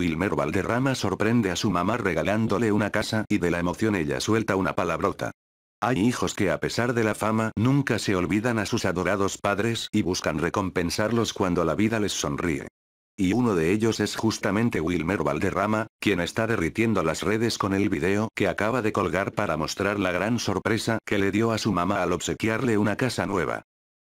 Wilmer Valderrama sorprende a su mamá regalándole una casa y de la emoción ella suelta una palabrota. Hay hijos que a pesar de la fama nunca se olvidan a sus adorados padres y buscan recompensarlos cuando la vida les sonríe. Y uno de ellos es justamente Wilmer Valderrama, quien está derritiendo las redes con el video que acaba de colgar para mostrar la gran sorpresa que le dio a su mamá al obsequiarle una casa nueva.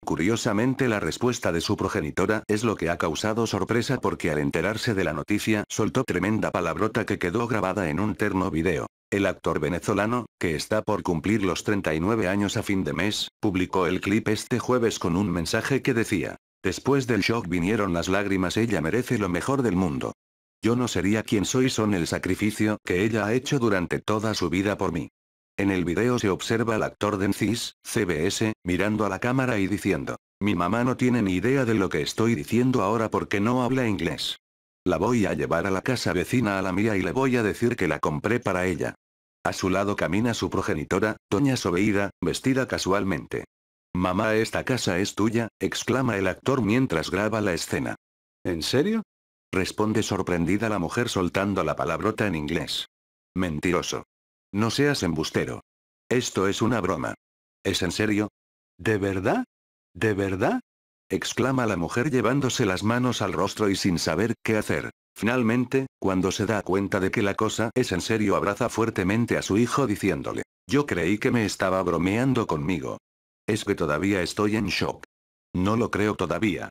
Curiosamente la respuesta de su progenitora es lo que ha causado sorpresa porque al enterarse de la noticia soltó tremenda palabrota que quedó grabada en un terno video. El actor venezolano, que está por cumplir los 39 años a fin de mes, publicó el clip este jueves con un mensaje que decía, Después del shock vinieron las lágrimas ella merece lo mejor del mundo. Yo no sería quien soy son el sacrificio que ella ha hecho durante toda su vida por mí. En el video se observa al actor de CBS, mirando a la cámara y diciendo, mi mamá no tiene ni idea de lo que estoy diciendo ahora porque no habla inglés. La voy a llevar a la casa vecina a la mía y le voy a decir que la compré para ella. A su lado camina su progenitora, Doña Sobeida, vestida casualmente. Mamá, esta casa es tuya, exclama el actor mientras graba la escena. ¿En serio? Responde sorprendida la mujer soltando la palabrota en inglés. Mentiroso. No seas embustero. Esto es una broma. ¿Es en serio? ¿De verdad? ¿De verdad? exclama la mujer llevándose las manos al rostro y sin saber qué hacer. Finalmente, cuando se da cuenta de que la cosa es en serio, abraza fuertemente a su hijo diciéndole, yo creí que me estaba bromeando conmigo. Es que todavía estoy en shock. No lo creo todavía.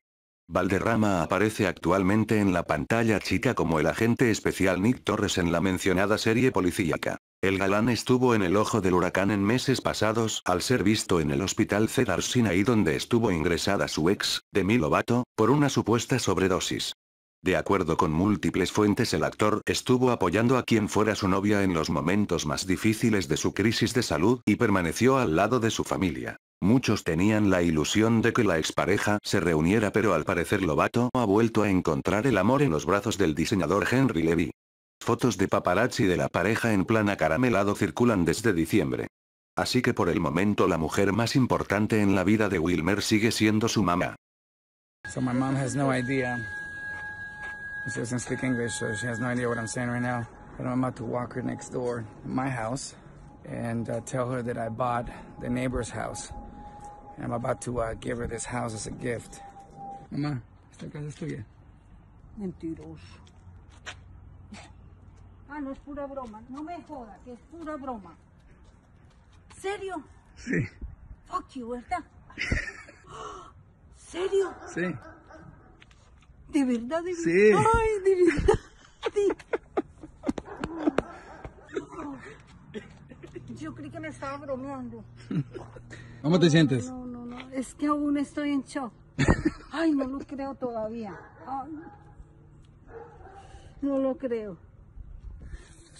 Valderrama aparece actualmente en la pantalla chica como el agente especial Nick Torres en la mencionada serie policíaca. El galán estuvo en el ojo del huracán en meses pasados al ser visto en el hospital Cedar Sinai donde estuvo ingresada su ex, Demi Lovato, por una supuesta sobredosis. De acuerdo con múltiples fuentes el actor estuvo apoyando a quien fuera su novia en los momentos más difíciles de su crisis de salud y permaneció al lado de su familia. Muchos tenían la ilusión de que la expareja se reuniera pero al parecer Lovato ha vuelto a encontrar el amor en los brazos del diseñador Henry Levy fotos de paparazzi de la pareja en plan acaramelado circulan desde diciembre. Así que por el momento la mujer más importante en la vida de Wilmer sigue siendo su mamá. So my mom has no idea. She doesn't speak English, so she has no idea what I'm saying right now. But I'm about to walk her next door, my house, and uh, tell her that I bought the neighbor's house. I'm about to uh, give her this house as a gift. Mamá, esta es tuya. Mentiroso. Ah, no es pura broma. No me joda, que es pura broma. ¿Serio? Sí. Fuck you, ¿verdad? ¿Serio? Sí. ¿De verdad? De sí. Ay, de verdad. Yo creí que me estaba bromeando. ¿Cómo te sientes? No, no, no, Es que aún estoy en shock. Ay, no lo creo todavía. no lo creo.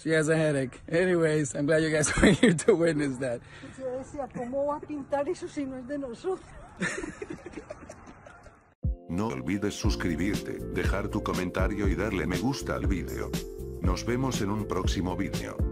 No olvides suscribirte, dejar tu comentario y darle me gusta al vídeo. Nos vemos en un próximo vídeo.